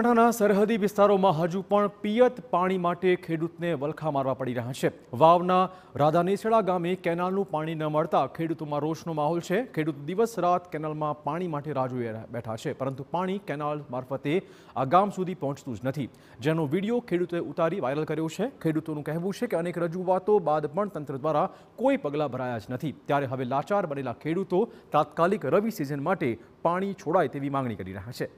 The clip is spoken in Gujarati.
બનાસકાંઠાના સરહદી વિસ્તારોમાં હજુ પણ પિયત પાણી માટે ખેડૂતને વલખા મારવા પડી રહ્યા છે વાવના રાધાનેસડા ગામે કેનાલનું પાણી ન મળતા ખેડૂતોમાં રોષનો માહોલ છે ખેડૂત દિવસ રાત કેનાલમાં પાણી માટે રાહ જોઈ બેઠા છે પરંતુ પાણી કેનાલ મારફતે આ ગામ સુધી પહોંચતું જ નથી જેનો વિડીયો ખેડૂતોએ ઉતારી વાયરલ કર્યો છે ખેડૂતોનું કહેવું છે કે અનેક રજૂઆતો બાદ પણ તંત્ર દ્વારા કોઈ પગલાં ભરાયા જ નથી ત્યારે હવે લાચાર બનેલા ખેડૂતો તાત્કાલિક રવિ સિઝન માટે પાણી છોડાય તેવી માંગણી કરી રહ્યા છે